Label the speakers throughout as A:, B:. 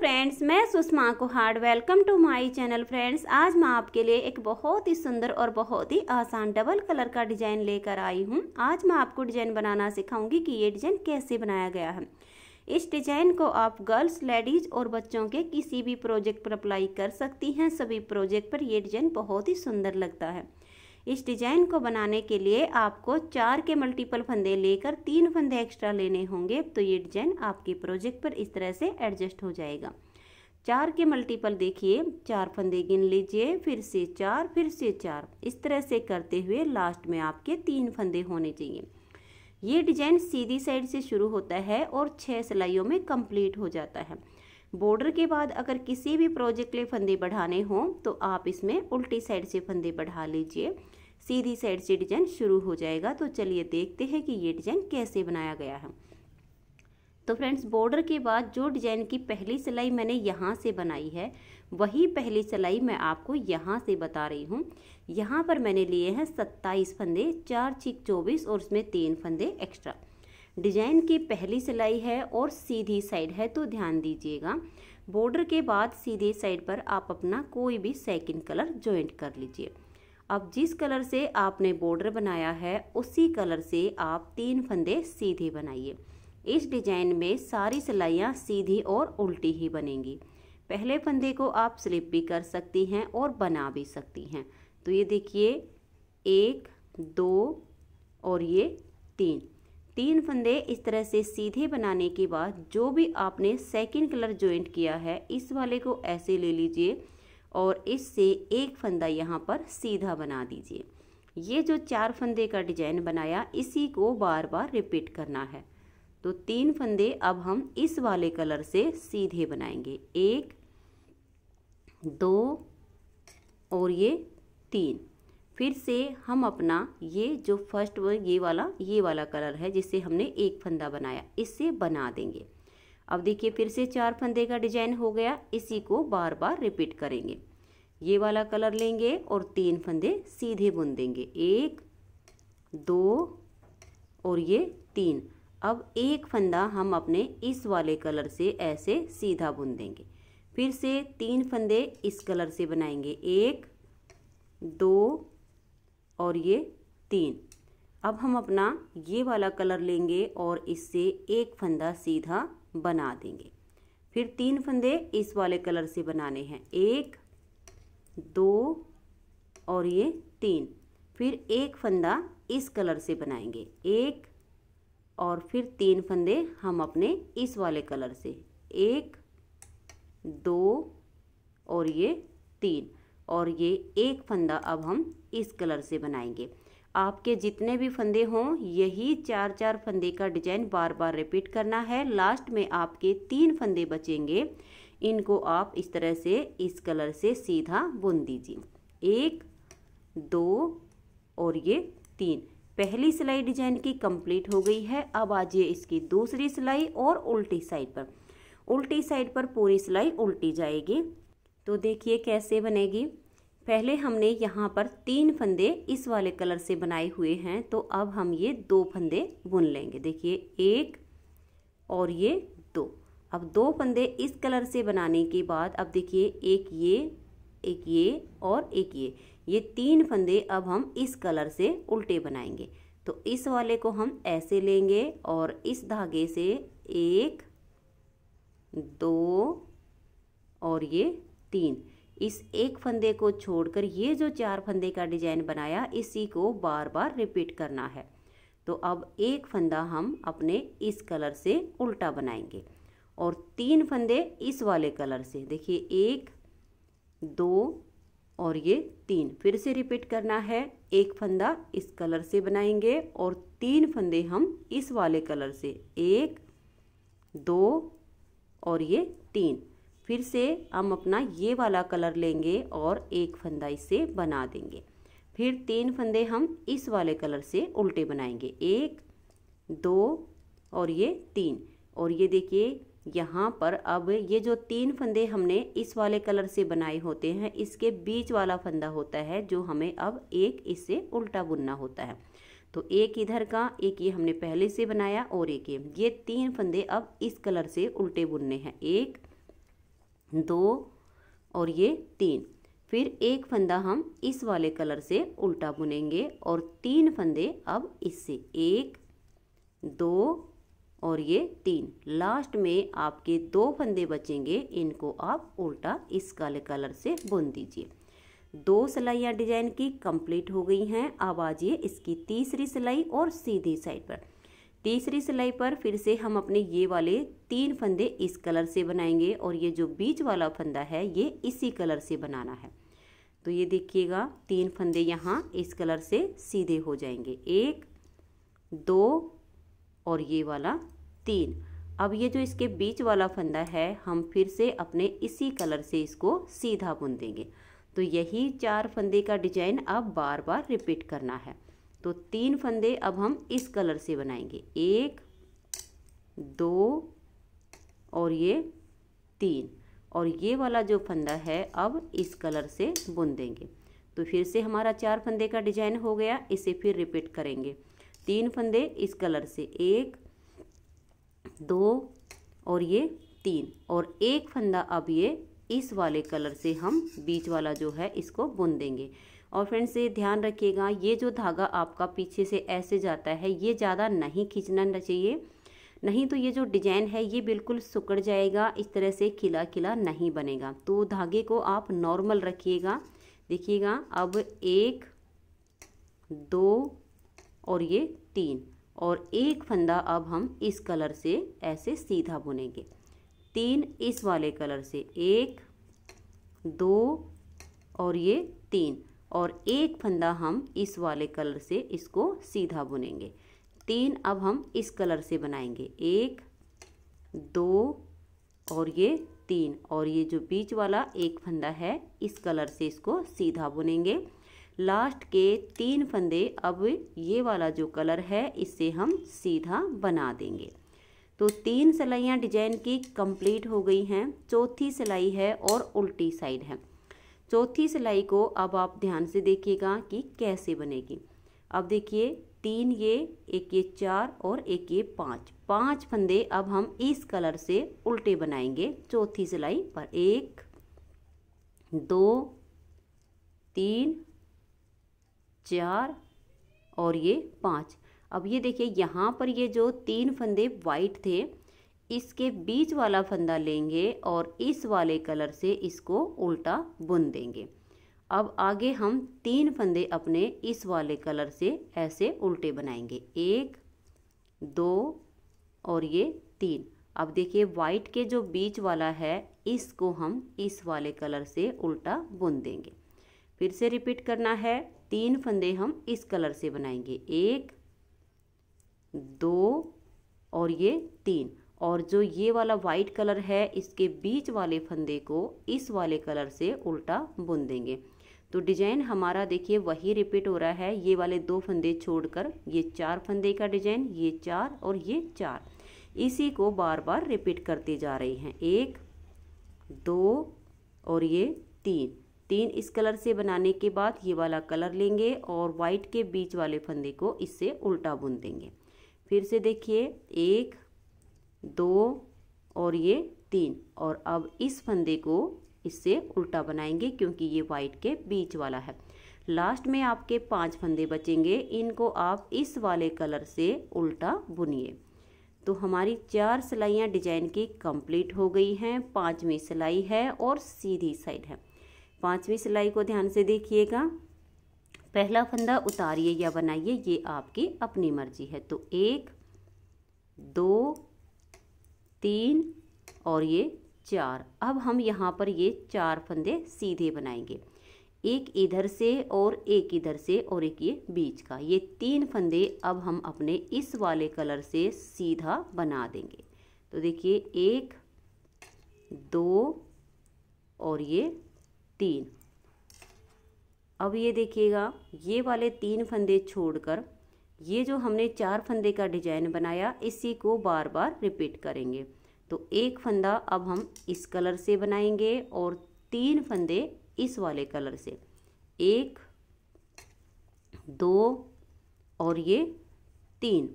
A: friends मैं Sushma Kuhad welcome to my channel friends आज मैं आपके लिए एक बहुत ही सुंदर और बहुत ही आसान डबल कलर का डिज़ाइन लेकर आई हूँ आज मैं आपको डिज़ाइन बनाना सिखाऊंगी कि ये डिज़ाइन कैसे बनाया गया है इस डिज़ाइन को आप गर्ल्स लेडीज़ और बच्चों के किसी भी प्रोजेक्ट पर अप्लाई कर सकती हैं सभी प्रोजेक्ट पर यह डिज़ाइन बहुत ही सुंदर लगता है इस डिजाइन को बनाने के लिए आपको चार के मल्टीपल फंदे लेकर तीन फंदे एक्स्ट्रा लेने होंगे तो ये डिजाइन आपके प्रोजेक्ट पर इस तरह से एडजस्ट हो जाएगा चार के मल्टीपल देखिए चार फंदे गिन लीजिए फिर से चार फिर से चार इस तरह से करते हुए लास्ट में आपके तीन फंदे होने चाहिए ये डिजाइन सीधी साइड से शुरू होता है और छः सिलाइयों में कंप्लीट हो जाता है बॉर्डर के बाद अगर किसी भी प्रोजेक्ट के लिए फंदे बढ़ाने हों तो आप इसमें उल्टी साइड से फंदे बढ़ा लीजिए सीधी साइड से डिजाइन शुरू हो जाएगा तो चलिए देखते हैं कि ये डिजाइन कैसे बनाया गया है तो फ्रेंड्स बॉर्डर के बाद जो डिजाइन की पहली सिलाई मैंने यहाँ से बनाई है वही पहली सिलाई मैं आपको यहाँ से बता रही हूँ यहाँ पर मैंने लिए हैं सत्ताईस फंदे चार छिक चौबीस और उसमें तीन फंदे एक्स्ट्रा डिजाइन की पहली सिलाई है और सीधी साइड है तो ध्यान दीजिएगा बॉर्डर के बाद सीधे साइड पर आप अपना कोई भी सेकंड कलर ज्वाइंट कर लीजिए अब जिस कलर से आपने बॉर्डर बनाया है उसी कलर से आप तीन फंदे सीधे बनाइए इस डिजाइन में सारी सिलाइयाँ सीधी और उल्टी ही बनेंगी पहले फंदे को आप स्लिप भी कर सकती हैं और बना भी सकती हैं तो ये देखिए एक दो और ये तीन तीन फंदे इस तरह से सीधे बनाने के बाद जो भी आपने सेकंड कलर ज्वाइंट किया है इस वाले को ऐसे ले लीजिए और इससे एक फंदा यहाँ पर सीधा बना दीजिए ये जो चार फंदे का डिजाइन बनाया इसी को बार बार रिपीट करना है तो तीन फंदे अब हम इस वाले कलर से सीधे बनाएंगे एक दो और ये तीन फिर से हम अपना ये जो फर्स्ट वो ये वाला ये वाला कलर है जिससे हमने एक फंदा बनाया इससे बना देंगे अब देखिए फिर से चार फंदे का डिजाइन हो गया इसी को बार बार रिपीट करेंगे ये वाला कलर लेंगे और तीन फंदे सीधे बुन देंगे एक दो और ये तीन अब एक फंदा हम अपने इस वाले कलर से ऐसे सीधा बुन देंगे फिर से तीन फंदे इस कलर से बनाएंगे एक दो और ये तीन अब हम अपना ये वाला कलर लेंगे और इससे एक फंदा सीधा बना देंगे फिर तीन फंदे इस वाले कलर से बनाने हैं एक दो और ये तीन फिर एक फंदा इस कलर से बनाएंगे एक और फिर तीन फंदे हम अपने इस वाले कलर से एक दो और ये तीन और ये एक फंदा अब हम इस कलर से बनाएंगे आपके जितने भी फंदे हों यही चार चार फंदे का डिजाइन बार बार रिपीट करना है लास्ट में आपके तीन फंदे बचेंगे इनको आप इस तरह से इस कलर से सीधा बुन दीजिए एक दो और ये तीन पहली सिलाई डिजाइन की कंप्लीट हो गई है अब आ जाइए इसकी दूसरी सिलाई और उल्टी साइड पर उल्टी साइड पर पूरी सिलाई उल्टी जाएगी तो देखिए कैसे बनेगी पहले हमने यहाँ पर तीन फंदे इस वाले कलर से बनाए हुए हैं तो अब हम ये दो फंदे बुन लेंगे देखिए एक और ये दो अब दो फंदे इस कलर से बनाने के बाद अब देखिए एक ये एक ये और एक ये ये तीन फंदे अब हम इस कलर से उल्टे बनाएंगे तो इस वाले को हम ऐसे लेंगे और इस धागे से एक दो और ये तीन इस एक फंदे को छोड़कर ये जो चार फंदे का डिजाइन बनाया इसी को बार बार रिपीट करना है तो अब एक फंदा हम अपने इस कलर से उल्टा बनाएंगे और तीन फंदे इस वाले कलर से देखिए एक दो और ये तीन फिर से रिपीट करना है एक फंदा इस कलर से बनाएंगे और तीन फंदे हम इस वाले कलर से एक दो और ये तीन फिर से हम अपना ये वाला कलर लेंगे और एक फंदा इससे बना देंगे फिर तीन फंदे हम इस वाले कलर से उल्टे बनाएंगे एक दो और ये तीन और ये देखिए यहाँ पर अब ये जो तीन फंदे हमने इस वाले कलर से बनाए होते हैं इसके बीच वाला फंदा होता है जो हमें अब एक इससे उल्टा बुनना होता है तो एक इधर का एक ये हमने पहले से बनाया और एक ये ये तीन फंदे अब इस कलर से उल्टे बुनने हैं एक दो और ये तीन फिर एक फंदा हम इस वाले कलर से उल्टा बुनेंगे और तीन फंदे अब इससे एक दो और ये तीन लास्ट में आपके दो फंदे बचेंगे इनको आप उल्टा इस काले कलर से बुन दीजिए दो सिलाइयाँ डिजाइन की कंप्लीट हो गई हैं अब आ जाइए इसकी तीसरी सिलाई और सीधी साइड पर तीसरी सिलाई पर फिर से हम अपने ये वाले तीन फंदे इस कलर से बनाएंगे और ये जो बीच वाला फंदा है ये इसी कलर से बनाना है तो ये देखिएगा तीन फंदे यहाँ इस कलर से सीधे हो जाएंगे एक दो और ये वाला तीन अब ये जो इसके बीच वाला फंदा है हम फिर से अपने इसी कलर से इसको सीधा बुन देंगे तो यही चार फंदे का डिजाइन अब बार बार रिपीट करना है तो तीन फंदे अब हम इस कलर से बनाएंगे एक दो और ये तीन और ये वाला जो फंदा है अब इस कलर से बुन देंगे तो फिर से हमारा चार फंदे का डिजाइन हो गया इसे फिर रिपीट करेंगे तीन फंदे इस कलर से एक दो और ये तीन और एक फंदा अब ये इस वाले कलर से हम बीच वाला जो है इसको बुन देंगे और फ्रेंड्स ये ध्यान रखिएगा ये जो धागा आपका पीछे से ऐसे जाता है ये ज़्यादा नहीं खींचना चाहिए नहीं तो ये जो डिजाइन है ये बिल्कुल सुकड़ जाएगा इस तरह से खिला खिला नहीं बनेगा तो धागे को आप नॉर्मल रखिएगा देखिएगा अब एक दो और ये तीन और एक फंदा अब हम इस कलर से ऐसे सीधा बुनेंगे तीन इस वाले कलर से एक दो और ये तीन और एक फंदा हम इस वाले कलर से इसको सीधा बुनेंगे तीन अब हम इस कलर से बनाएंगे एक दो और ये तीन और ये जो बीच वाला एक फंदा है इस कलर से इसको सीधा बुनेंगे लास्ट के तीन फंदे अब ये वाला जो कलर है इससे हम सीधा बना देंगे तो तीन सिलाइयाँ डिजाइन की कंप्लीट हो गई हैं चौथी सिलाई है और उल्टी साइड है चौथी सिलाई को अब आप ध्यान से देखिएगा कि कैसे बनेगी अब देखिए तीन ये एक ये चार और एक ये पाँच पांच फंदे अब हम इस कलर से उल्टे बनाएंगे चौथी सिलाई पर एक दो तीन चार और ये पाँच अब ये देखिए यहाँ पर ये जो तीन फंदे वाइट थे इसके बीच वाला फंदा लेंगे और इस वाले कलर से इसको उल्टा बुन देंगे अब आगे हम तीन फंदे अपने इस वाले कलर से ऐसे उल्टे बनाएंगे एक दो और ये तीन अब देखिए वाइट के जो बीच वाला है इसको हम इस वाले कलर से उल्टा बुन देंगे फिर से रिपीट करना है तीन फंदे हम इस कलर से बनाएंगे एक दो और ये तीन और जो ये वाला वाइट कलर है इसके बीच वाले फंदे को इस वाले कलर से उल्टा बुन देंगे तो डिजाइन हमारा देखिए वही रिपीट हो रहा है ये वाले दो फंदे छोड़कर ये चार फंदे का डिजाइन ये चार और ये चार इसी को बार बार रिपीट करते जा रहे हैं एक दो और ये तीन तीन इस कलर से बनाने के बाद ये वाला कलर लेंगे और वाइट के बीच वाले फंदे को इससे उल्टा बुन देंगे फिर से देखिए एक दो और ये तीन और अब इस फंदे को इससे उल्टा बनाएंगे क्योंकि ये वाइट के बीच वाला है लास्ट में आपके पांच फंदे बचेंगे इनको आप इस वाले कलर से उल्टा बुनिए तो हमारी चार सिलाइयाँ डिजाइन की कंप्लीट हो गई हैं पांचवी सिलाई है और सीधी साइड है पांचवी सिलाई को ध्यान से देखिएगा पहला फंदा उतारिए या बनाइए ये आपकी अपनी मर्जी है तो एक दो तीन और ये चार अब हम यहाँ पर ये चार फंदे सीधे बनाएंगे एक इधर से और एक इधर से और एक ये बीच का ये तीन फंदे अब हम अपने इस वाले कलर से सीधा बना देंगे तो देखिए एक दो और ये तीन अब ये देखिएगा ये वाले तीन फंदे छोड़कर ये जो हमने चार फंदे का डिजाइन बनाया इसी को बार बार रिपीट करेंगे तो एक फंदा अब हम इस कलर से बनाएंगे और तीन फंदे इस वाले कलर से एक दो और ये तीन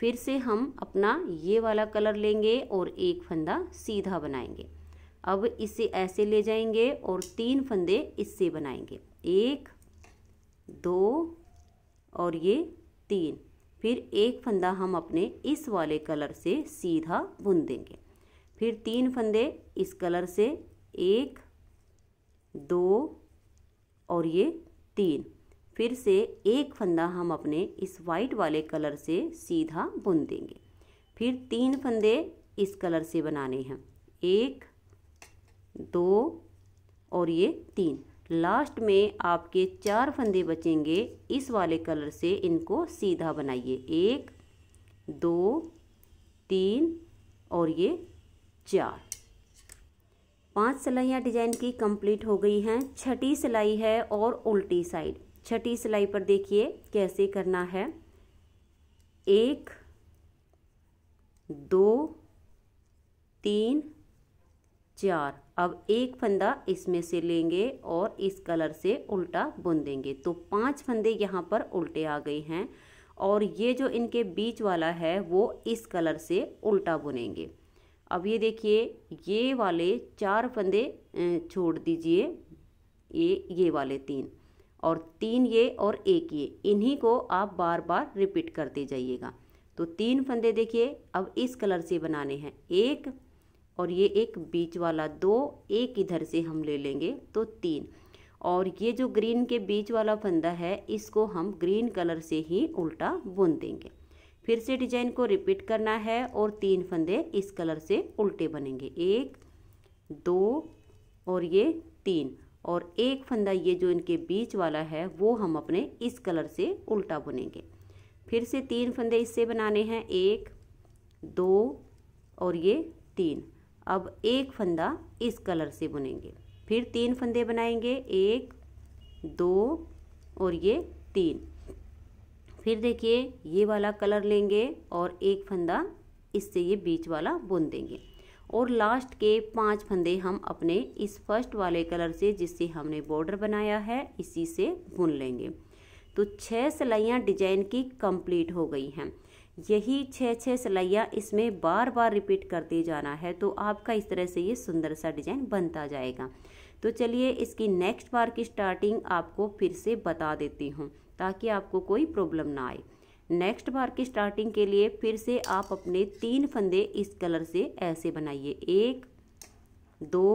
A: फिर से हम अपना ये वाला कलर लेंगे और एक फंदा सीधा बनाएंगे अब इसे ऐसे ले जाएंगे और तीन फंदे इससे बनाएंगे एक दो और ये तीन फिर एक फंदा हम अपने इस वाले कलर से सीधा बुन देंगे फिर तीन फंदे इस कलर से एक दो और ये तीन फिर से एक फंदा हम अपने इस वाइट वाले कलर से सीधा बुन देंगे फिर तीन फंदे इस कलर से बनाने हैं एक दो और ये तीन लास्ट में आपके चार फंदे बचेंगे इस वाले कलर से इनको सीधा बनाइए एक दो तीन और ये चार पांच सिलाइयाँ डिजाइन की कंप्लीट हो गई हैं छठी सिलाई है और उल्टी साइड छठी सिलाई पर देखिए कैसे करना है एक दो तीन चार अब एक फंदा इसमें से लेंगे और इस कलर से उल्टा बुन देंगे तो पांच फंदे यहाँ पर उल्टे आ गए हैं और ये जो इनके बीच वाला है वो इस कलर से उल्टा बुनेंगे अब ये देखिए ये वाले चार फंदे छोड़ दीजिए ये ये वाले तीन और तीन ये और एक ये इन्हीं को आप बार बार रिपीट करते जाइएगा तो तीन फंदे देखिए अब इस कलर से बनाने हैं एक और ये एक बीच वाला दो एक इधर से हम ले लेंगे तो तीन और ये जो ग्रीन के बीच वाला फंदा है इसको हम ग्रीन कलर से ही उल्टा बुन देंगे फिर से डिजाइन को रिपीट करना है और तीन फंदे इस कलर से उल्टे बनेंगे एक दो और ये तीन और एक फंदा ये जो इनके बीच वाला है वो हम अपने इस कलर से उल्टा बुनेंगे फिर से तीन फंदे इससे बनाने हैं एक दो और ये तीन अब एक फंदा इस कलर से बुनेंगे फिर तीन फंदे बनाएंगे एक दो और ये तीन फिर देखिए ये वाला कलर लेंगे और एक फंदा इससे ये बीच वाला बुन देंगे और लास्ट के पांच फंदे हम अपने इस फर्स्ट वाले कलर से जिससे हमने बॉर्डर बनाया है इसी से बुन लेंगे तो छह सिलाइयाँ डिजाइन की कंप्लीट हो गई हैं यही छः छः सिलाइयाँ इसमें बार बार रिपीट करते जाना है तो आपका इस तरह से ये सुंदर सा डिजाइन बनता जाएगा तो चलिए इसकी नेक्स्ट बार की स्टार्टिंग आपको फिर से बता देती हूँ ताकि आपको कोई प्रॉब्लम ना आए नेक्स्ट बार की स्टार्टिंग के लिए फिर से आप अपने तीन फंदे इस कलर से ऐसे बनाइए एक दो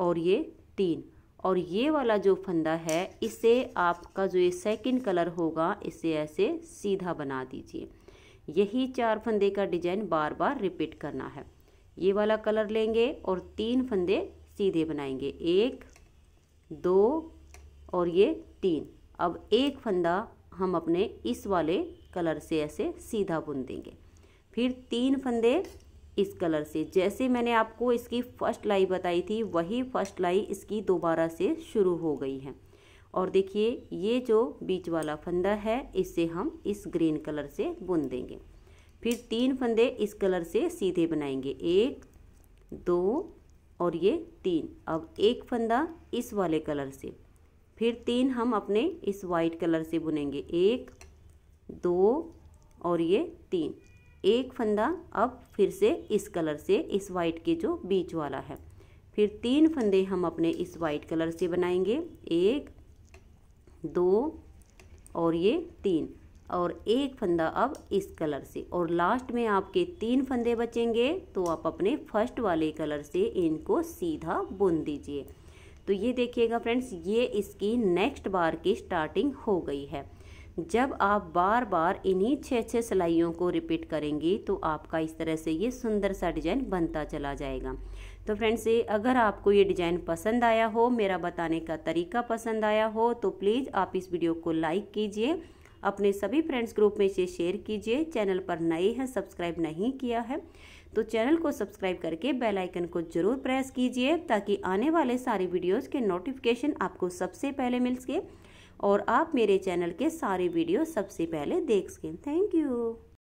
A: और ये तीन और ये वाला जो फंदा है इसे आपका जो ये सेकंड कलर होगा इसे ऐसे सीधा बना दीजिए यही चार फंदे का डिजाइन बार बार रिपीट करना है ये वाला कलर लेंगे और तीन फंदे सीधे बनाएंगे एक दो और ये तीन अब एक फंदा हम अपने इस वाले कलर से ऐसे सीधा बुन देंगे फिर तीन फंदे इस कलर से जैसे मैंने आपको इसकी फर्स्ट लाई बताई थी वही फर्स्ट लाई इसकी दोबारा से शुरू हो गई है और देखिए ये जो बीच वाला फंदा है इससे हम इस ग्रीन कलर से बुन देंगे फिर तीन फंदे इस कलर से सीधे बनाएंगे एक दो और ये तीन अब एक फंदा इस वाले कलर से फिर तीन हम अपने इस वाइट कलर से बुनेंगे एक दो और ये तीन एक फंदा अब फिर से इस कलर से इस वाइट के जो बीच वाला है फिर तीन फंदे हम अपने इस वाइट कलर से बनाएंगे एक दो और ये तीन और एक फंदा अब इस कलर से और लास्ट में आपके तीन फंदे बचेंगे तो आप अपने फर्स्ट वाले कलर से इनको सीधा बुन दीजिए तो ये देखिएगा फ्रेंड्स ये इसकी नेक्स्ट बार की स्टार्टिंग हो गई है जब आप बार बार इन्हीं छः छः सिलाइयों को रिपीट करेंगी तो आपका इस तरह से ये सुंदर सा डिज़ाइन बनता चला जाएगा तो फ्रेंड्स ये अगर आपको ये डिज़ाइन पसंद आया हो मेरा बताने का तरीका पसंद आया हो तो प्लीज़ आप इस वीडियो को लाइक कीजिए अपने सभी फ्रेंड्स ग्रुप में इसे शेयर कीजिए चैनल पर नए हैं सब्सक्राइब नहीं किया है तो चैनल को सब्सक्राइब करके बेल आइकन को जरूर प्रेस कीजिए ताकि आने वाले सारे वीडियोस के नोटिफिकेशन आपको सबसे पहले मिल सके और आप मेरे चैनल के सारे वीडियो सबसे पहले देख सकें थैंक यू